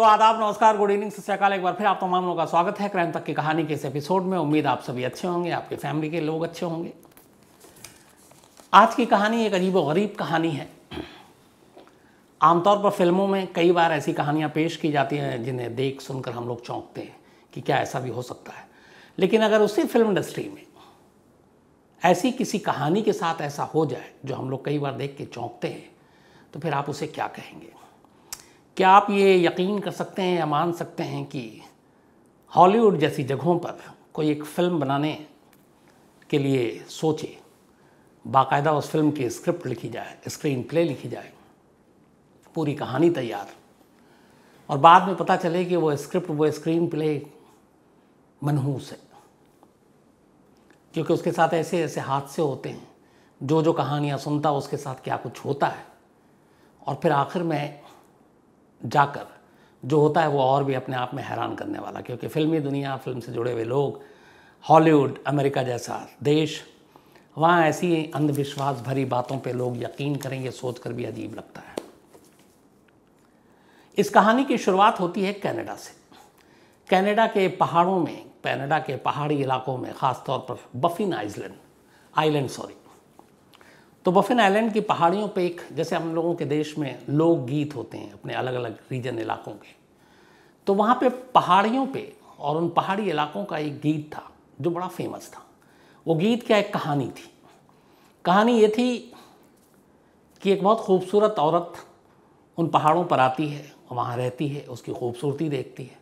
तो आदाब नमस्कार गुड इवनिंग सत्याकाल एक बार फिर आप तमाम लोगों का स्वागत है क्राइम तक की कहानी के इस एपिसोड में उम्मीद आप सभी अच्छे होंगे आपके फैमिली के लोग अच्छे होंगे आज की कहानी एक अजीब गरीब कहानी है आमतौर पर फिल्मों में कई बार ऐसी कहानियाँ पेश की जाती हैं जिन्हें देख सुनकर हम लोग चौंकते हैं कि क्या ऐसा भी हो सकता है लेकिन अगर उसी फिल्म इंडस्ट्री में ऐसी किसी कहानी के साथ ऐसा हो जाए जो हम लोग कई बार देख के चौंकते हैं तो फिर आप उसे क्या कहेंगे क्या आप ये यकीन कर सकते हैं या मान सकते हैं कि हॉलीवुड जैसी जगहों पर कोई एक फ़िल्म बनाने के लिए सोचे बाकायदा उस फिल्म की स्क्रिप्ट लिखी जाए स्क्रीन प्ले लिखी जाए पूरी कहानी तैयार और बाद में पता चले कि वो स्क्रिप्ट वो स्क्रीन प्ले मनहूस है क्योंकि उसके साथ ऐसे ऐसे हादसे होते हैं जो जो कहानियाँ सुनता उसके साथ क्या कुछ होता है और फिर आखिर में जाकर जो होता है वो और भी अपने आप में हैरान करने वाला क्योंकि फिल्मी दुनिया फिल्म से जुड़े हुए लोग हॉलीवुड अमेरिका जैसा देश वहाँ ऐसी अंधविश्वास भरी बातों पे लोग यकीन करेंगे सोच कर भी अजीब लगता है इस कहानी की शुरुआत होती है कनाडा से कनाडा के पहाड़ों में कनाडा के पहाड़ी इलाकों में ख़ासतौर पर बफिन आइलैंड आइलैंड सॉरी तो बफिन आइलैंड की पहाड़ियों पे एक जैसे हम लोगों के देश में लोग गीत होते हैं अपने अलग अलग रीजन इलाकों के तो वहाँ पे पहाड़ियों पे और उन पहाड़ी इलाकों का एक गीत था जो बड़ा फेमस था वो गीत क्या एक कहानी थी कहानी ये थी कि एक बहुत खूबसूरत औरत उन पहाड़ों पर आती है वहाँ रहती है उसकी खूबसूरती देखती है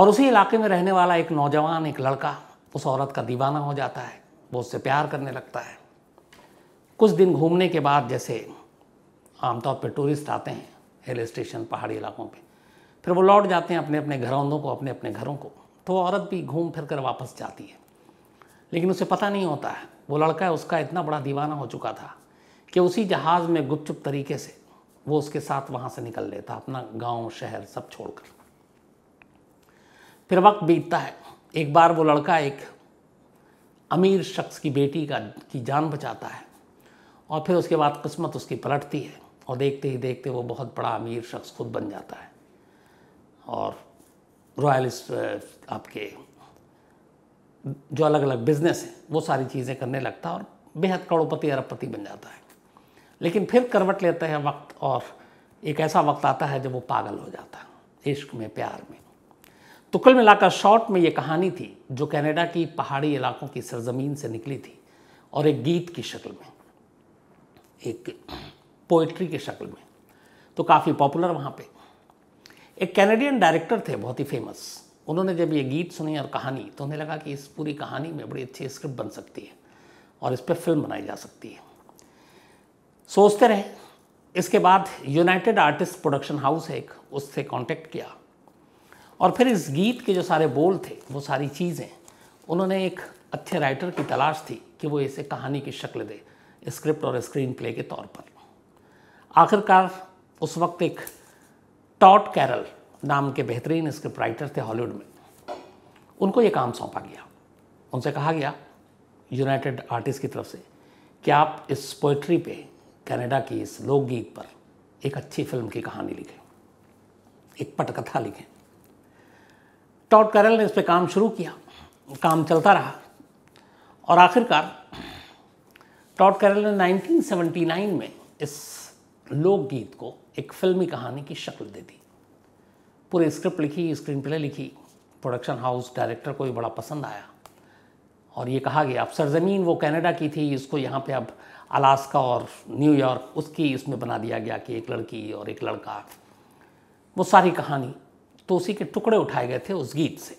और उसी इलाके में रहने वाला एक नौजवान एक लड़का उस औरत का दीवाना हो जाता है वो उससे प्यार करने लगता है कुछ दिन घूमने के बाद जैसे आमतौर पर टूरिस्ट आते हैं हिल स्टेशन पहाड़ी इलाकों पे फिर वो लौट जाते हैं अपने अपने घरौंदों को अपने अपने घरों को तो औरत भी घूम फिर कर वापस जाती है लेकिन उसे पता नहीं होता है वो लड़का है उसका इतना बड़ा दीवाना हो चुका था कि उसी जहाज़ में गुपचुप तरीके से वो उसके साथ वहाँ से निकल लेता अपना गांव शहर सब छोड़कर फिर वक्त बीतता है एक बार वो लड़का एक अमीर शख्स की बेटी का की जान बचाता है और फिर उसके बाद किस्मत उसकी पलटती है और देखते ही देखते वो बहुत बड़ा अमीर शख्स खुद बन जाता है और रॉयल आपके जो अलग अलग बिजनेस हैं वो सारी चीज़ें करने लगता है और बेहद करोड़पति अरबपति बन जाता है लेकिन फिर करवट लेता है वक्त और एक ऐसा वक्त आता है जब वो पागल हो जाता है इश्क में प्यार में तो कुल मिलाकर शॉर्ट में ये कहानी थी जो कनाडा की पहाड़ी इलाकों की सरजमीन से निकली थी और एक गीत की शक्ल में एक पोइट्री की शक्ल में तो काफ़ी पॉपुलर वहाँ पे एक कैनेडियन डायरेक्टर थे बहुत ही फेमस उन्होंने जब ये गीत सुने और कहानी तो उन्हें लगा कि इस पूरी कहानी में बड़ी अच्छी स्क्रिप्ट बन सकती है और इस पर फिल्म बनाई जा सकती है सोचते रहे इसके बाद यूनाइटेड आर्टिस्ट प्रोडक्शन हाउस है एक उससे कांटेक्ट किया और फिर इस गीत के जो सारे बोल थे वो सारी चीज़ें उन्होंने एक अच्छे राइटर की तलाश थी कि वो इसे कहानी की शक्ल दे स्क्रिप्ट और स्क्रीन प्ले के तौर पर आखिरकार उस वक्त एक टॉट कैरल नाम के बेहतरीन स्क्रिप्ट राइटर थे हॉलीवुड में उनको ये काम सौंपा गया उनसे कहा गया यूनाइटेड आर्टिस्ट की तरफ से कि आप इस पोइट्री पे कनाडा की इस लोकगीत पर एक अच्छी फिल्म की कहानी लिखें एक पटकथा लिखें टॉट कैरल ने इस पर काम शुरू किया काम चलता रहा और आखिरकार टॉट कैरल ने 1979 में इस लोकगीत को एक फिल्मी कहानी की शक्ल दे दी पूरी स्क्रिप्ट लिखी स्क्रीन प्ले लिखी प्रोडक्शन हाउस डायरेक्टर को भी बड़ा पसंद आया और ये कहा गया अब सरजमीन वो कनाडा की थी इसको यहाँ पे अब अलास्का और न्यूयॉर्क उसकी इसमें बना दिया गया कि एक लड़की और एक लड़का वो सारी कहानी तो उसी के टुकड़े उठाए गए थे उस गीत से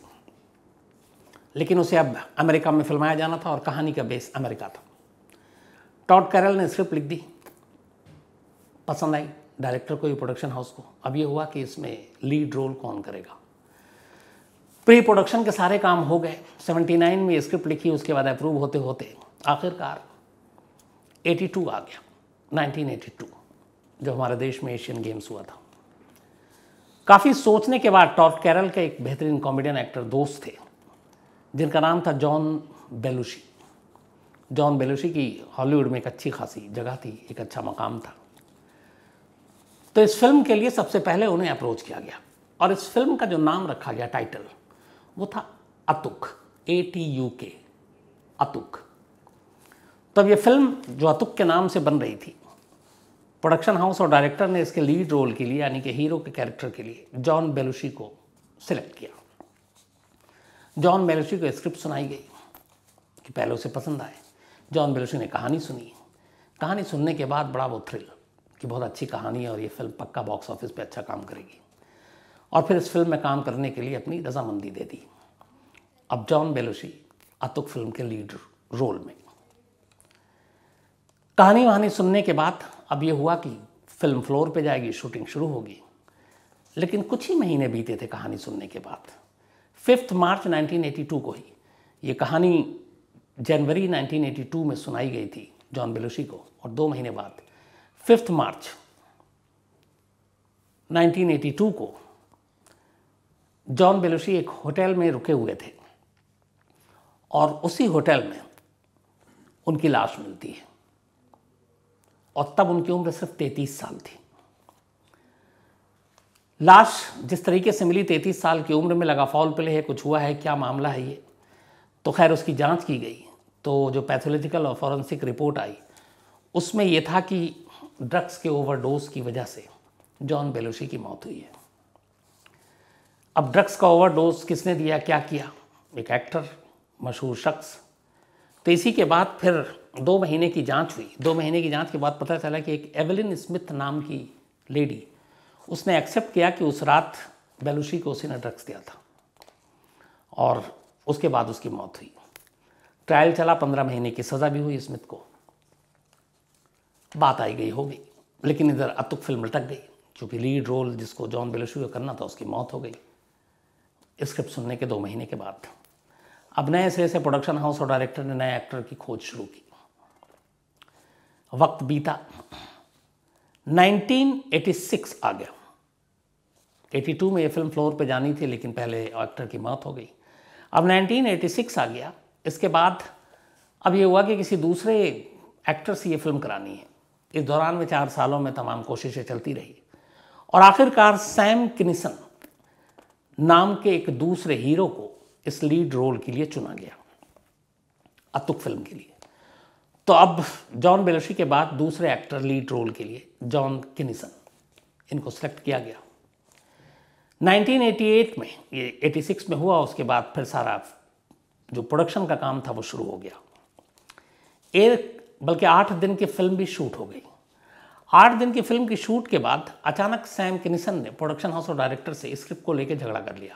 लेकिन उसे अब अमेरिका में फिल्माया जाना था और कहानी का बेस अमेरिका था टॉट कैरल ने स्क्रिप्ट लिख दी पसंद आई डायरेक्टर को ये प्रोडक्शन हाउस को अब ये हुआ कि इसमें लीड रोल कौन करेगा प्री प्रोडक्शन के सारे काम हो गए 79 में स्क्रिप्ट लिखी उसके बाद अप्रूव होते होते आखिरकार 82 आ गया 1982 जो हमारे देश में एशियन गेम्स हुआ था काफ़ी सोचने के बाद टॉट कैरल के एक बेहतरीन कॉमेडियन एक्टर दोस्त थे जिनका नाम था जॉन बेलुशी जॉन बेलोशी की हॉलीवुड में एक अच्छी खासी जगह थी एक अच्छा मकाम था तो इस फिल्म के लिए सबसे पहले उन्हें अप्रोच किया गया और इस फिल्म का जो नाम रखा गया टाइटल वो था अतुक ए टी यू के अतुक तब ये फिल्म जो अतुक के नाम से बन रही थी प्रोडक्शन हाउस और डायरेक्टर ने इसके लीड रोल के लिए यानी कि हीरो के कैरेक्टर के लिए जॉन बेलुशी को सिलेक्ट किया जॉन बेलुशी को स्क्रिप्ट सुनाई गई कि पहले उसे पसंद आए जॉन बेलुशी ने कहानी सुनी कहानी सुनने के बाद बड़ा वो थ्रिल कि बहुत अच्छी कहानी है और ये फिल्म पक्का बॉक्स ऑफिस पे अच्छा काम करेगी और फिर इस फिल्म में काम करने के लिए अपनी रजामंदी दे दी अब जॉन बेलोशी अतुक फिल्म के लीड रोल में कहानी वहानी सुनने के बाद अब ये हुआ कि फिल्म फ्लोर पे जाएगी शूटिंग शुरू होगी लेकिन कुछ ही महीने बीते थे कहानी सुनने के बाद फिफ्थ मार्च 1982 को ही ये कहानी जनवरी 1982 में सुनाई गई थी जॉन बेलोशी को और दो महीने बाद फिफ्थ मार्च 1982 को जॉन बेलोशी एक होटल में रुके हुए थे और उसी होटल में उनकी लाश मिलती है और तब उनकी उम्र सिर्फ तैतीस साल थी लाश जिस तरीके से मिली तैतीस साल की उम्र में लगा फॉल पिले है कुछ हुआ है क्या मामला है ये तो खैर उसकी जांच की गई तो जो पैथोलॉजिकल और फॉरेंसिक रिपोर्ट आई उसमें यह था कि ड्रग्स के ओवरडोज की वजह से जॉन बेलोशी की मौत हुई है अब ड्रग्स का ओवरडोज किसने दिया क्या किया एक एक्टर मशहूर शख्स तो इसी के बाद फिर दो महीने की जांच हुई दो महीने की जांच के बाद पता चला कि एक एवलिन स्मिथ नाम की लेडी उसने एक्सेप्ट किया कि उस रात बेलुशी को उसी ने ड्रग्स दिया था और उसके बाद उसकी मौत हुई ट्रायल चला पंद्रह महीने की सज़ा भी हुई स्मिथ को बात आई गई हो गई लेकिन इधर अतुक फिल्म लटक गई क्योंकि लीड रोल जिसको जॉन बेलोशू का करना था उसकी मौत हो गई स्क्रिप्ट सुनने के दो महीने के बाद अब नए सिरे से प्रोडक्शन हाउस और डायरेक्टर ने नए एक्टर की खोज शुरू की वक्त बीता 1986 आ गया 82 में ये फिल्म फ्लोर पे जानी थी लेकिन पहले एक्टर की मौत हो गई अब 1986 आ गया इसके बाद अब ये हुआ कि किसी दूसरे एक्टर से ये फिल्म करानी है इस दौरान में चार सालों में तमाम कोशिशें चलती रही और आखिरकार सैम किनिसन नाम के एक दूसरे हीरो को इस लीड रोल के लिए चुना गया अतुक फिल्म के लिए तो अब जॉन बेलशी के बाद दूसरे एक्टर लीड रोल के लिए जॉन किनिसन इनको सेलेक्ट किया गया 1988 में ये 86 में हुआ उसके बाद फिर सारा जो प्रोडक्शन का काम था वो शुरू हो गया एक बल्कि आठ दिन की फिल्म भी शूट हो गई आठ दिन की फिल्म की शूट के बाद अचानक सैम किनिसन ने प्रोडक्शन हाउस और डायरेक्टर से स्क्रिप्ट को लेकर झगड़ा कर लिया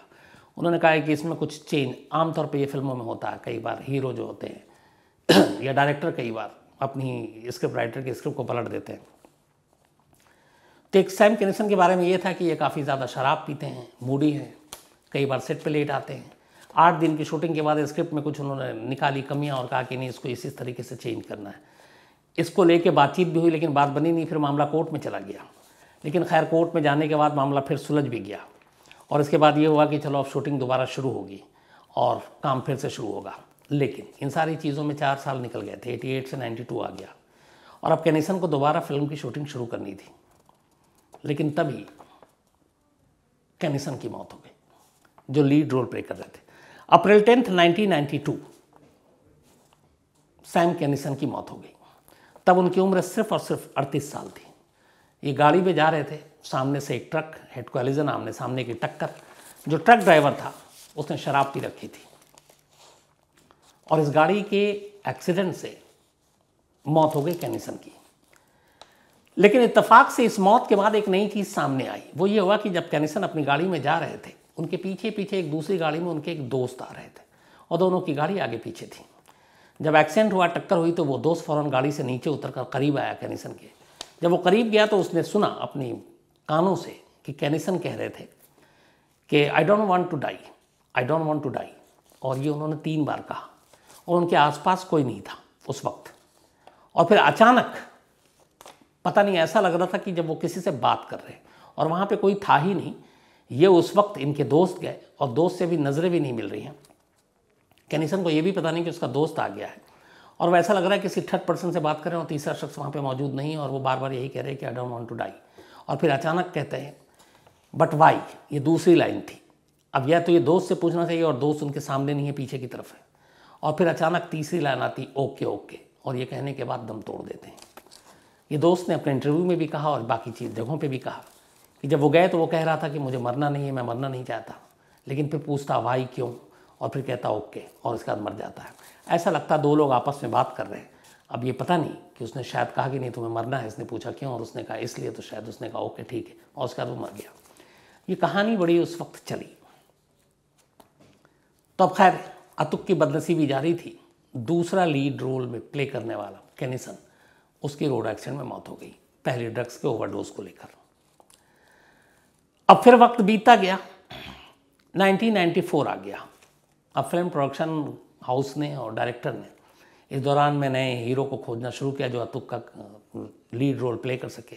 उन्होंने कहा कि इसमें कुछ चेंज आमतौर पर ये फिल्मों में होता है कई बार हीरो जो होते हैं या डायरेक्टर कई बार अपनी स्क्रिप्ट राइटर की स्क्रिप्ट को पलट देते हैं तो एक सैम किनिसन के बारे में ये था कि ये काफ़ी ज़्यादा शराब पीते हैं मूडी हैं कई बार सेट पर लेट आते हैं आठ दिन की शूटिंग के बाद स्क्रिप्ट में कुछ उन्होंने निकाली कमियाँ और कहा कि नहीं इसको इसी तरीके से चेंज करना है इसको लेके बातचीत भी हुई लेकिन बात बनी नहीं फिर मामला कोर्ट में चला गया लेकिन खैर कोर्ट में जाने के बाद मामला फिर सुलझ भी गया और इसके बाद ये हुआ कि चलो अब शूटिंग दोबारा शुरू होगी और काम फिर से शुरू होगा लेकिन इन सारी चीज़ों में चार साल निकल गए थे 88 से 92 आ गया और अब कैनिसन को दोबारा फिल्म की शूटिंग शुरू करनी थी लेकिन तभी कैनिसन की मौत हो गई जो लीड रोल प्ले कर रहे थे अप्रैल टेंथ 1992 सैम कैनिसन की मौत हो गई तब उनकी उम्र सिर्फ और सिर्फ अड़तीस साल थी ये गाड़ी में जा रहे थे सामने से एक ट्रक हेड कॉलिजन आमने सामने की टक्कर जो ट्रक ड्राइवर था उसने शराब पी रखी थी और इस गाड़ी के एक्सीडेंट से मौत हो गई कैनिसन की लेकिन इतफाक से इस मौत के बाद एक नई चीज़ सामने आई वो ये हुआ कि जब कैनिसन अपनी गाड़ी में जा रहे थे उनके पीछे पीछे एक दूसरी गाड़ी में उनके एक दोस्त आ रहे थे और दोनों की गाड़ी आगे पीछे थी जब एक्सीडेंट हुआ टक्कर हुई तो वो दोस्त फ़ौरन गाड़ी से नीचे उतर कर करीब आया कैनिसन के जब वो करीब गया तो उसने सुना अपनी कानों से कि कैनिसन कह रहे थे कि I don't want to die I don't want to die और ये उन्होंने तीन बार कहा और उनके आसपास कोई नहीं था उस वक्त और फिर अचानक पता नहीं ऐसा लग रहा था कि जब वो किसी से बात कर रहे और वहाँ पे कोई था ही नहीं ये उस वक्त इनके दोस्त गए और दोस्त से भी नज़रें भी नहीं मिल रही हैं कैनिसन को ये भी पता नहीं कि उसका दोस्त आ गया है और वैसा लग रहा है किसी थर्ड पर्सन से बात करें और तीसरा शख्स वहाँ पे मौजूद नहीं है और वो बार बार यही कह रहे हैं कि I don't want to die और फिर अचानक कहते हैं बट वाई ये दूसरी लाइन थी अब यह तो ये दोस्त से पूछना चाहिए और दोस्त उनके सामने नहीं है पीछे की तरफ है और फिर अचानक तीसरी लाइन आती ओके ओके और ये कहने के बाद दम तोड़ देते हैं ये दोस्त ने अपने इंटरव्यू में भी कहा और बाकी चीज़ जगहों पर भी कहा कि जब वो गए तो वो कह रहा था कि मुझे मरना नहीं है मैं मरना नहीं चाहता लेकिन फिर पूछता भाई क्यों और फिर कहता ओके और उसके बाद मर जाता है ऐसा लगता दो लोग आपस में बात कर रहे हैं अब ये पता नहीं कि उसने शायद कहा कि नहीं तुम्हें मरना है इसने पूछा क्यों और उसने कहा इसलिए तो शायद उसने कहा ओके ठीक है और उसके बाद वो मर गया ये कहानी बड़ी उस वक्त चली तो अब खैर अतुक की बदनसीबी जारी थी दूसरा लीड रोल में प्ले करने वाला कैनिसन उसकी रोड एक्सीडेंट में मौत हो गई पहले ड्रग्स के ओवरडोज को लेकर अब फिर वक्त बीता गया 1994 आ गया अब फिल्म प्रोडक्शन हाउस ने और डायरेक्टर ने इस दौरान मैं नए हीरो को खोजना शुरू किया जो अतुक का लीड रोल प्ले कर सके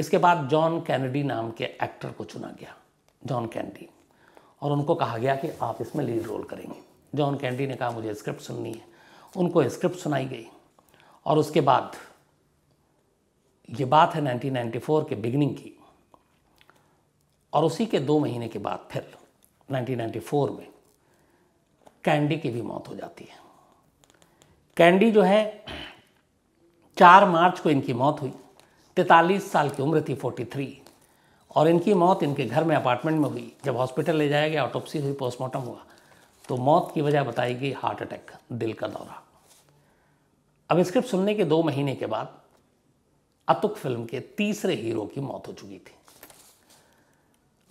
इसके बाद जॉन कैनेडी नाम के एक्टर को चुना गया जॉन कैनेडी और उनको कहा गया कि आप इसमें लीड रोल करेंगे जॉन कैनेडी ने कहा मुझे स्क्रिप्ट सुननी है उनको स्क्रिप्ट सुनाई गई और उसके बाद ये बात है 1994 के बिगनिंग की और उसी के दो महीने के बाद फिर 1994 में कैंडी की भी मौत हो जाती है कैंडी जो है चार मार्च को इनकी मौत हुई तैतालीस साल की उम्र थी 43 और इनकी मौत इनके घर में अपार्टमेंट में हुई जब हॉस्पिटल ले जाया गया ऑटोपसी हुई पोस्टमार्टम हुआ तो मौत की वजह बताई गई हार्ट अटैक दिल का दौरा अब स्क्रिप्ट सुनने के दो महीने के बाद अतुक फिल्म के तीसरे हीरो की मौत हो चुकी थी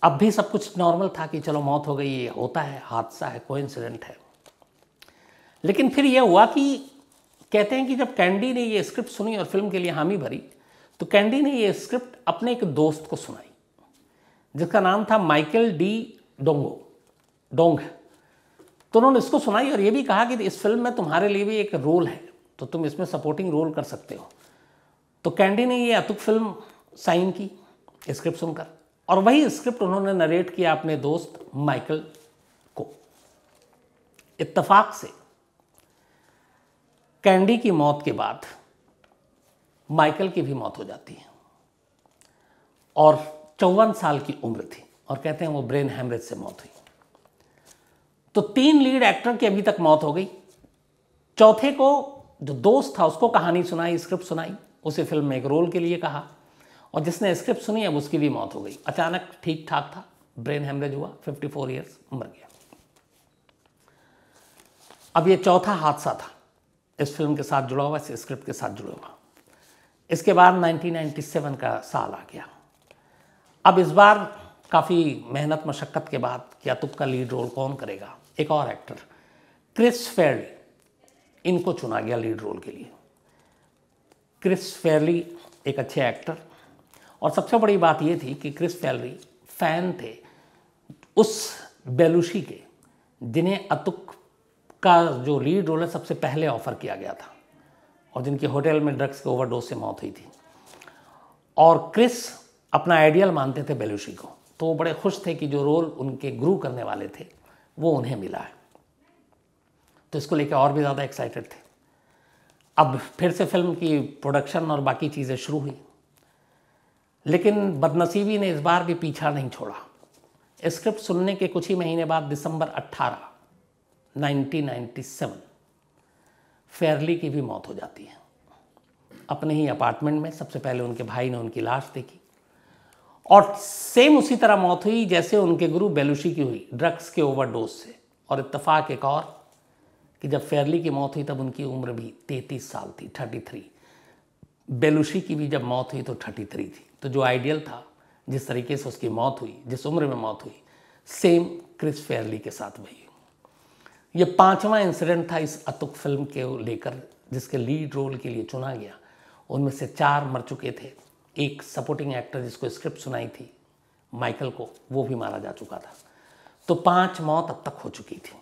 अब भी सब कुछ नॉर्मल था कि चलो मौत हो गई ये होता है हादसा है कोई इंसिडेंट है लेकिन फिर यह हुआ कि कहते हैं कि जब कैंडी ने ये स्क्रिप्ट सुनी और फिल्म के लिए हामी भरी तो कैंडी ने ये स्क्रिप्ट अपने एक दोस्त को सुनाई जिसका नाम था माइकल डी डोंगो डोंग तो उन्होंने इसको सुनाई और ये भी कहा कि इस फिल्म में तुम्हारे लिए भी एक रोल है तो तुम इसमें सपोर्टिंग रोल कर सकते हो तो कैंडी ने ये अतुक फिल्म साइन की स्क्रिप्ट सुनकर और वही स्क्रिप्ट उन्होंने नरेट किया अपने दोस्त माइकल को इत्तफाक से कैंडी की मौत के बाद माइकल की भी मौत हो जाती है और चौवन साल की उम्र थी और कहते हैं वो ब्रेन हैमरेज से मौत हुई तो तीन लीड एक्टर की अभी तक मौत हो गई चौथे को जो दोस्त था उसको कहानी सुनाई स्क्रिप्ट सुनाई उसे फिल्म में एक रोल के लिए कहा और जिसने स्क्रिप्ट सुनी अब उसकी भी मौत हो गई अचानक ठीक ठाक था ब्रेन हेमरेज हुआ 54 फोर ईयर्स मर गया अब ये चौथा हादसा था इस फिल्म के साथ जुड़ा हुआ इस स्क्रिप्ट के साथ जुड़ा हुआ इसके बाद 1997 का साल आ गया अब इस बार काफ़ी मेहनत मशक्क़त के बाद क्या अतुप का लीड रोल कौन करेगा एक और एक्टर क्रिस फेयरली इनको चुना गया लीड रोल के लिए क्रिस फेरली एक अच्छे एक्टर और सबसे बड़ी बात यह थी कि क्रिस फैलरी फैन थे उस बेलुशी के जिन्हें अतुक का जो लीड रोल है सबसे पहले ऑफर किया गया था और जिनके होटल में ड्रग्स के ओवरडोज से मौत हुई थी और क्रिस अपना आइडियल मानते थे बेलुशी को तो वो बड़े खुश थे कि जो रोल उनके ग्रू करने वाले थे वो उन्हें मिला है तो इसको लेकर और भी ज़्यादा एक्साइटेड थे अब फिर से फिल्म की प्रोडक्शन और बाकी चीज़ें शुरू हुई लेकिन बदनसीबी ने इस बार भी पीछा नहीं छोड़ा स्क्रिप्ट सुनने के कुछ ही महीने बाद दिसंबर 18, 1997 फेयरली की भी मौत हो जाती है अपने ही अपार्टमेंट में सबसे पहले उनके भाई ने उनकी लाश देखी और सेम उसी तरह मौत हुई जैसे उनके गुरु बेलुशी की हुई ड्रग्स के ओवरडोज से और इतफाक एक और कि जब फेयरली की मौत हुई तब उनकी उम्र भी तैतीस साल थी थर्टी थ्री बेलुशी की भी जब मौत हुई तो थर्टी थ्री थी तो जो आइडियल था जिस तरीके से उसकी मौत हुई जिस उम्र में मौत हुई सेम क्रिस फेयरली के साथ हुई ये पांचवा इंसिडेंट था इस अतुक फिल्म के लेकर जिसके लीड रोल के लिए चुना गया उनमें से चार मर चुके थे एक सपोर्टिंग एक्टर जिसको स्क्रिप्ट सुनाई थी माइकल को वो भी मारा जा चुका था तो पांच मौत अब तक हो चुकी थी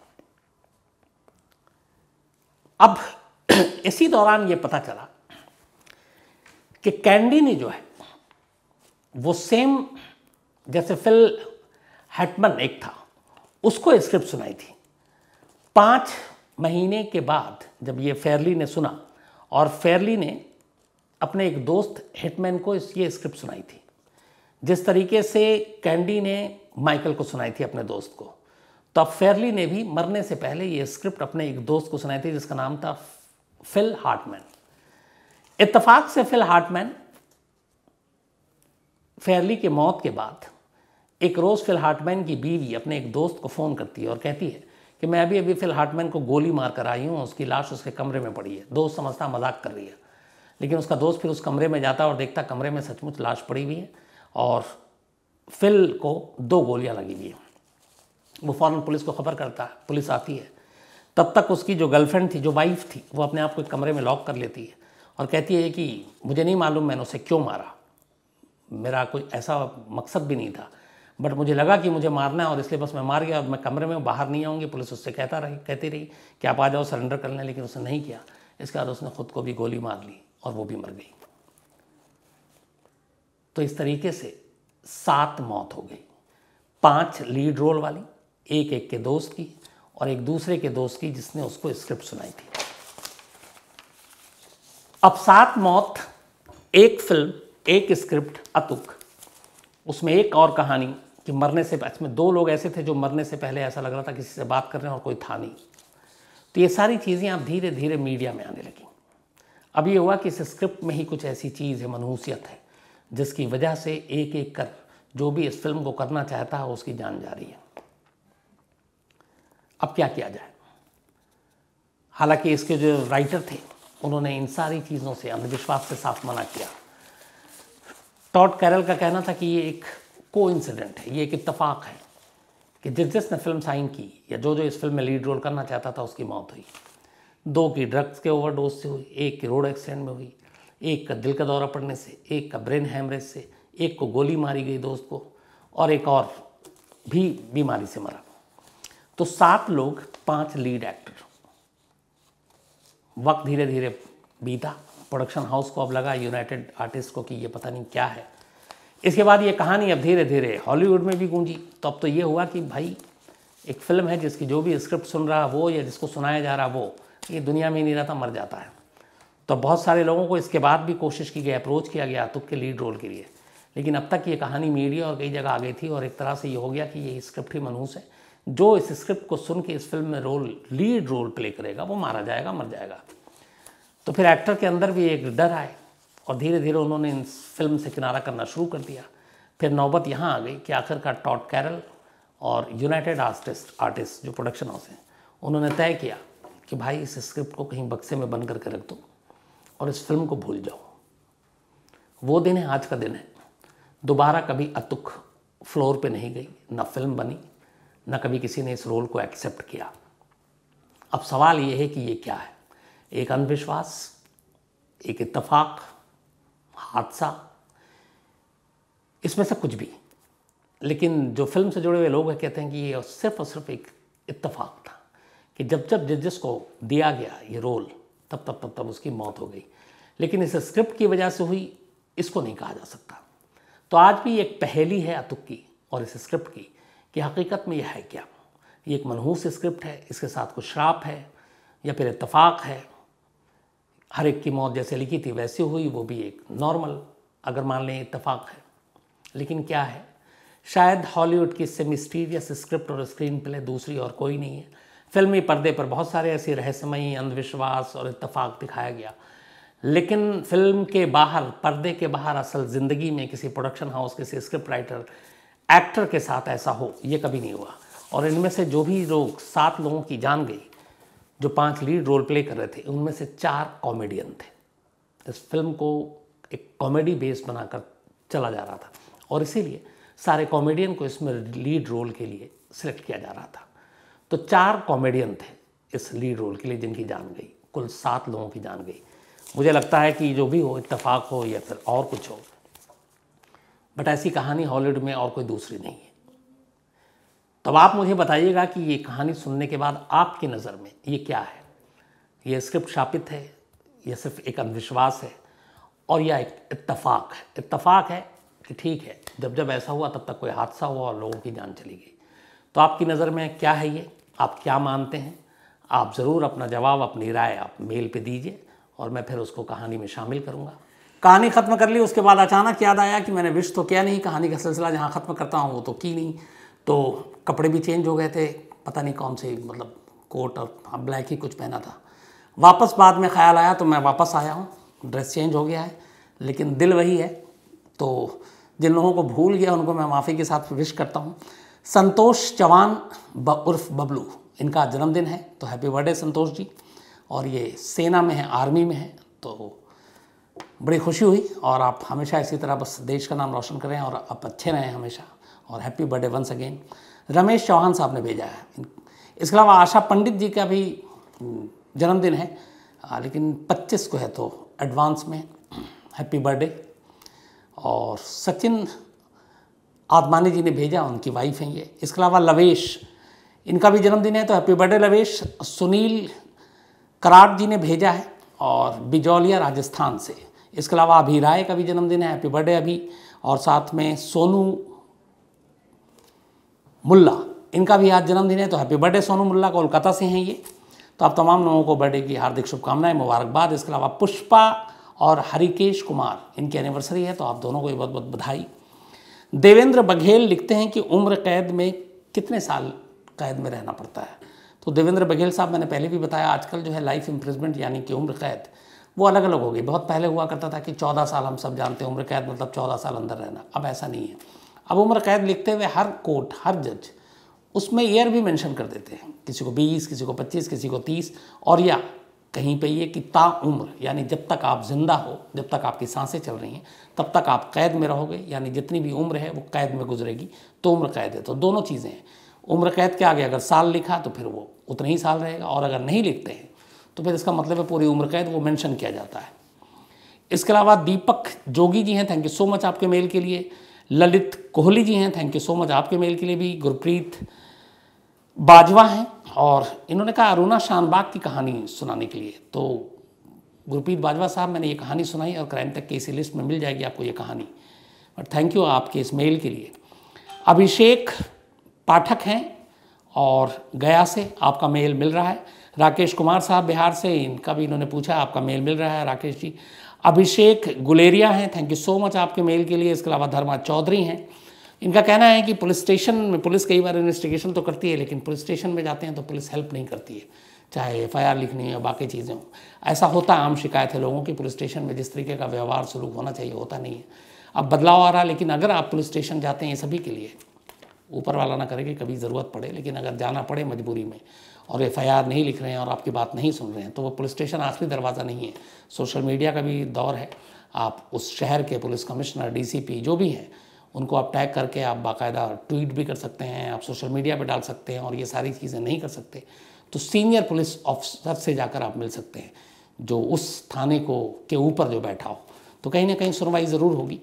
अब इसी दौरान ये पता चला कि कैंडी ने जो है वो सेम जैसे फिल हेटमन एक था उसको स्क्रिप्ट सुनाई थी पाँच महीने के बाद जब ये फेयरली ने सुना और फेयरली ने अपने एक दोस्त हिटमैन को ये स्क्रिप्ट सुनाई थी जिस तरीके से कैंडी ने माइकल को सुनाई थी अपने दोस्त को तो अब फेयरली ने भी मरने से पहले ये स्क्रिप्ट अपने एक दोस्त को सुनाई थी जिसका नाम था फिल हार्टमैन इतफाक से फिल हार्टमैन फेयरली के मौत के बाद एक रोज़ फिल हार्टमैन की बीवी अपने एक दोस्त को फ़ोन करती है और कहती है कि मैं अभी अभी फिल हार्टमैन को गोली मार कर आई हूँ उसकी लाश उसके कमरे में पड़ी है दोस्त समझता मजाक कर रही है लेकिन उसका दोस्त फिर उस कमरे में जाता और देखता कमरे में सचमुच लाश पड़ी हुई है और फिल को दो गोलियाँ लगी हुई हैं वो फ़ौरन पुलिस को खबर करता है पुलिस आती है तब तक उसकी जो गर्लफ्रेंड थी जो वाइफ थी वो अपने आप को एक कमरे में लॉक कर लेती है और कहती है कि मुझे नहीं मालूम मैंने उसे क्यों मारा मेरा कोई ऐसा मकसद भी नहीं था बट मुझे लगा कि मुझे मारना है और इसलिए बस मैं मार गया मैं कमरे में बाहर नहीं आऊँगी पुलिस उससे कहता रही कहती रही कि आप आ जाओ सरेंडर करने लेकिन उसने नहीं किया इसके बाद उसने खुद को भी गोली मार ली और वो भी मर गई तो इस तरीके से सात मौत हो गई पांच लीड रोल वाली एक एक के दोस्त की और एक दूसरे के दोस्त की जिसने उसको स्क्रिप्ट सुनाई थी अब सात मौत एक फिल्म एक स्क्रिप्ट अतुक उसमें एक और कहानी कि मरने से इसमें दो लोग ऐसे थे जो मरने से पहले ऐसा लग रहा था किसी से बात कर रहे हैं और कोई था नहीं तो ये सारी चीज़ें आप धीरे धीरे मीडिया में आने लगी अब ये हुआ कि इस स्क्रिप्ट में ही कुछ ऐसी चीज़ है मनहूसियत है जिसकी वजह से एक एक कर जो भी इस फिल्म को करना चाहता है उसकी जान जा रही है अब क्या किया जाए हालांकि इसके जो राइटर थे उन्होंने इन सारी चीज़ों से अंधविश्वास से साफ मना किया टॉट कैरल का कहना था कि ये एक को इंसिडेंट है ये एक इतफाक़ है कि जिस जिसने फिल्म साइन की या जो जो इस फिल्म में लीड रोल करना चाहता था उसकी मौत हुई दो की ड्रग्स के ओवरडोज से हुई एक की रोड एक्सीडेंट में हुई एक का दिल का दौरा पड़ने से एक का ब्रेन हैमरेज से एक को गोली मारी गई दोस्त को और एक और भी बीमारी से मरा तो सात लोग पांच लीड एक्टर वक्त धीरे धीरे बीता प्रोडक्शन हाउस को अब लगा यूनाइटेड आर्टिस्ट को कि ये पता नहीं क्या है इसके बाद ये कहानी अब धीरे धीरे हॉलीवुड में भी गूंजी तो अब तो ये हुआ कि भाई एक फिल्म है जिसकी जो भी स्क्रिप्ट सुन रहा वो या जिसको सुनाया जा रहा वो ये दुनिया में ही नहीं रहता मर जाता है तो बहुत सारे लोगों को इसके बाद भी कोशिश की गई अप्रोच किया गया आतुक के लीड रोल के लिए लेकिन अब तक ये कहानी मीडिया और कई जगह आ गई थी और एक तरह से ये हो गया कि ये स्क्रिप्ट ही मनहूस है जो इस स्क्रिप्ट को सुन के इस फिल्म में रोल लीड रोल प्ले करेगा वो मारा जाएगा मर जाएगा तो फिर एक्टर के अंदर भी एक डर आए और धीरे धीरे उन्होंने इन फिल्म से किनारा करना शुरू कर दिया फिर नौबत यहाँ आ गई कि आखिरकार टॉट कैरल और यूनाइटेड आर्टिस्ट आर्टिस्ट जो प्रोडक्शन हाउस हैं उन्होंने तय किया कि भाई इस स्क्रिप्ट को कहीं बक्से में बंद करके रख दो और इस फिल्म को भूल जाओ वो दिन है आज का दिन है दोबारा कभी अतुक फ्लोर पे नहीं गई ना फिल्म बनी ना कभी किसी ने इस रोल को एक्सेप्ट किया अब सवाल ये है कि ये क्या है एक अंधविश्वास एक इतफाक़ हादसा इसमें से कुछ भी लेकिन जो फिल्म से जुड़े हुए लोग हैं कहते हैं कि ये सिर्फ और सिर्फ एक इतफाक़ था कि जब जब जिस को दिया गया ये रोल तब तब तब तब उसकी मौत हो गई लेकिन इस स्क्रिप्ट की वजह से हुई इसको नहीं कहा जा सकता तो आज भी एक पहेली है अतुक की और इस स्क्रिप्ट की कि हकीकत में यह है क्या ये एक मनहूस स्क्रिप्ट है इसके साथ कुछ श्राप है या फिर इतफाक़ है हर एक की मौत जैसे लिखी थी वैसे हुई वो भी एक नॉर्मल अगर मान लें इतफाक़ है लेकिन क्या है शायद हॉलीवुड की इससे मिस्टीरियस स्क्रिप्ट और स्क्रीन प्ले दूसरी और कोई नहीं है फिल्मी पर्दे पर बहुत सारे ऐसे रहस्यमयी अंधविश्वास और इतफाक़ दिखाया गया लेकिन फिल्म के बाहर पर्दे के बाहर असल ज़िंदगी में किसी प्रोडक्शन हाउस किसी स्क्रिप्ट राइटर एक्टर के साथ ऐसा हो ये कभी नहीं हुआ और इनमें से जो भी लोग सात लोगों की जान गई जो पांच लीड रोल प्ले कर रहे थे उनमें से चार कॉमेडियन थे इस फिल्म को एक कॉमेडी बेस बनाकर चला जा रहा था और इसीलिए सारे कॉमेडियन को इसमें लीड रोल के लिए सिलेक्ट किया जा रहा था तो चार कॉमेडियन थे इस लीड रोल के लिए जिनकी जान गई कुल सात लोगों की जान गई मुझे लगता है कि जो भी हो इतफाक हो या फिर और कुछ हो बट ऐसी कहानी हॉलीवुड में और कोई दूसरी नहीं है तब आप मुझे बताइएगा कि ये कहानी सुनने के बाद आपकी नज़र में ये क्या है ये स्क्रिप्ट शापित है ये सिर्फ एक अंधविश्वास है और यह एक इतफाक़ है इतफाक़ है कि ठीक है जब जब ऐसा हुआ तब तक कोई हादसा हुआ और लोगों की जान चली गई तो आपकी नज़र में क्या है ये आप क्या मानते हैं आप ज़रूर अपना जवाब अपनी राय आप मेल पे दीजिए और मैं फिर उसको कहानी में शामिल करूँगा कहानी ख़त्म कर ली उसके बाद अचानक याद आया कि मैंने विश तो किया नहीं कहानी का सिलसिला जहाँ ख़त्म करता हूँ वो तो की नहीं तो कपड़े भी चेंज हो गए थे पता नहीं कौन से मतलब कोट और ब्लैक हाँ, ही कुछ पहना था वापस बाद में ख्याल आया तो मैं वापस आया हूँ ड्रेस चेंज हो गया है लेकिन दिल वही है तो जिन लोगों को भूल गया उनको मैं माफ़ी के साथ विश करता हूँ संतोष चौहान ब उर्फ बबलू इनका जन्मदिन है तो हैप्पी बर्थडे संतोष जी और ये सेना में है आर्मी में है तो बड़ी खुशी हुई और आप हमेशा इसी तरह बस देश का नाम रोशन करें और आप अच्छे रहें हमेशा और happy birthday once again Ramesh Chauhan साहब ने भेजा है इसके अलावा आशा पंडित जी का भी हम्म, जन्मदिन है लेकिन 25 को है तो एडवांस में हैप्पी बर्थडे और सचिन आदमानी जी ने भेजा उनकी वाइफ हैं ये इसके अलावा लवेश इनका भी जन्मदिन है तो हैप्पी बर्थडे लवेश सुनील कराट जी ने भेजा है और बिजौलिया राजस्थान से इसके अलावा अभी राय का भी जन्मदिन है हैप्पी बर्थडे अभी और साथ में सोनू मुल्ला इनका भी आज जन्मदिन है तो हैप्पी बर्थडे सोनू मुल्ला कोलकाता से हैं ये तो आप तमाम लोगों को बर्थडे की हार्दिक शुभकामनाएं मुबारकबाद इसके अलावा पुष्पा और हरिकेश कुमार इनकी एनिवर्सरी है तो आप दोनों को ये बहुत बहुत बधाई देवेंद्र बघेल लिखते हैं कि उम्र कैद में कितने साल कैद में रहना पड़ता है तो देवेंद्र बघेल साहब मैंने पहले भी बताया आजकल जो है लाइफ इम्प्रिजमेंट यानी कि उम्र कैद वो अलग अलग हो गई बहुत पहले हुआ करता था कि चौदह साल हम सब जानते हैं उम्र कैद मतलब चौदह साल अंदर रहना अब ऐसा नहीं है अब उम्र कैद लिखते हुए हर कोर्ट हर जज उसमें ईयर भी मेंशन कर देते हैं किसी को 20 किसी को 25 किसी को 30 और या कहीं पे ये कि ताउम्र यानी जब तक आप ज़िंदा हो जब तक आपकी सांसें चल रही हैं तब तक आप कैद में रहोगे यानी जितनी भी उम्र है वो कैद में गुजरेगी तो उम्र कैद है तो दोनों चीज़ें हैं उम्र कैद के आगे अगर साल लिखा तो फिर वो उतना ही साल रहेगा और अगर नहीं लिखते हैं तो फिर इसका मतलब है पूरी उम्र कैद वो मेंशन किया जाता है इसके अलावा दीपक जोगी जी हैं थैंक यू सो मच आपके मेल के लिए ललित कोहली जी हैं थैंक यू सो मच आपके मेल के लिए भी गुरप्रीत बाजवा हैं और इन्होंने कहा अरुणा शानबाग की कहानी सुनाने के लिए तो गुरप्रीत बाजवा साहब मैंने ये कहानी सुनाई और क्राइम तक के इसी लिस्ट में मिल जाएगी आपको ये कहानी बट थैंक यू आपके इस मेल के लिए अभिषेक पाठक हैं और गया से आपका मेल मिल रहा है राकेश कुमार साहब बिहार से इनका भी इन्होंने पूछा आपका मेल मिल रहा है राकेश जी अभिषेक गुलेरिया हैं थैंक यू सो मच आपके मेल के लिए इसके अलावा धर्मा चौधरी हैं इनका कहना है कि पुलिस स्टेशन में पुलिस कई बार इन्वेस्टिगेशन तो करती है लेकिन पुलिस स्टेशन में जाते हैं तो पुलिस हेल्प नहीं करती है चाहे एफ लिखनी हो बाकी चीज़ें हो ऐसा होता आम शिकायत है लोगों की पुलिस स्टेशन में जिस तरीके का व्यवहार सलूक होना चाहिए होता नहीं है अब बदलाव आ रहा है लेकिन अगर आप पुलिस स्टेशन जाते हैं ये सभी के लिए ऊपर वाला ना करे कभी ज़रूरत पड़े लेकिन अगर जाना पड़े मजबूरी में और एफ नहीं लिख रहे हैं और आपकी बात नहीं सुन रहे हैं तो वो पुलिस स्टेशन आखिरी दरवाज़ा नहीं है सोशल मीडिया का भी दौर है आप उस शहर के पुलिस कमिश्नर डीसीपी जो भी हैं उनको आप टैग करके आप बाकायदा ट्वीट भी कर सकते हैं आप सोशल मीडिया पर डाल सकते हैं और ये सारी चीज़ें नहीं कर सकते तो सीनियर पुलिस ऑफिसर से जाकर आप मिल सकते हैं जो उस थाने को के ऊपर जो बैठा हो तो कहीं ना कहीं सुनवाई ज़रूर होगी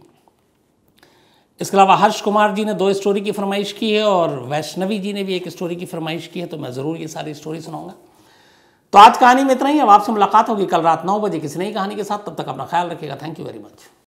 इसके अलावा हर्ष कुमार जी ने दो स्टोरी की फरमाइश की है और वैष्णवी जी ने भी एक स्टोरी की फरमाइश की है तो मैं ज़रूर ये सारी स्टोरी सुनाऊंगा तो आज कहानी में इतना ही अब आपसे मुलाकात होगी कल रात नौ बजे किसी नई कहानी के साथ तब तक अपना ख्याल रखिएगा थैंक यू वेरी मच